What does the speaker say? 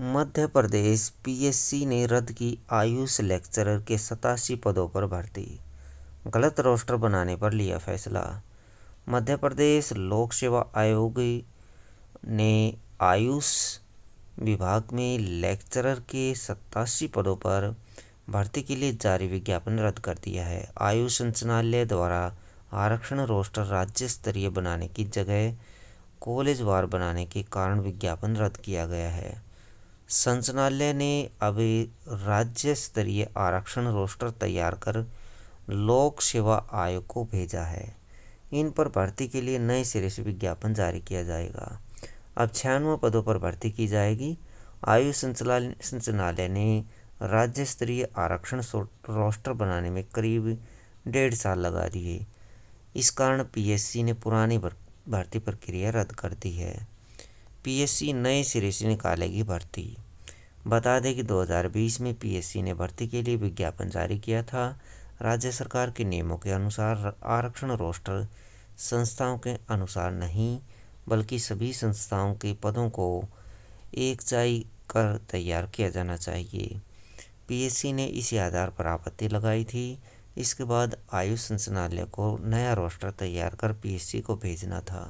मध्य प्रदेश PSC ने रद्द की आयुष लेक्चरर के सतासी पदों पर भर्ती गलत रोस्टर बनाने पर लिया फैसला मध्य प्रदेश लोक सेवा आयोग ने आयुष विभाग में लेक्चरर के सतासी पदों पर भर्ती के लिए जारी विज्ञापन रद्द कर दिया है आयुष संचालय द्वारा आरक्षण रोस्टर राज्य स्तरीय बनाने की जगह कॉलेज वार बनाने के कारण विज्ञापन रद्द किया गया है संचनालय ने अभी राज्य स्तरीय आरक्षण रोस्टर तैयार कर लोक सेवा आयोग को भेजा है इन पर भर्ती के लिए नए सिरे से विज्ञापन जारी किया जाएगा अब छियानवे पदों पर भर्ती की जाएगी आयुष संचनालय ने राज्य स्तरीय आरक्षण रोस्टर बनाने में करीब डेढ़ साल लगा दिए इस कारण पीएससी ने पुरानी भर्ती प्रक्रिया रद्द कर दी है पीएससी नए सिरे से निकालेगी भर्ती बता दें कि 2020 में पीएससी ने भर्ती के लिए विज्ञापन जारी किया था राज्य सरकार के नियमों के अनुसार आरक्षण रोस्टर संस्थाओं के अनुसार नहीं बल्कि सभी संस्थाओं के पदों को एक चाई कर तैयार किया जाना चाहिए पीएससी ने इसी आधार पर आपत्ति लगाई थी इसके बाद आयुष संचालय को नया रोस्टर तैयार कर पीएससी को भेजना था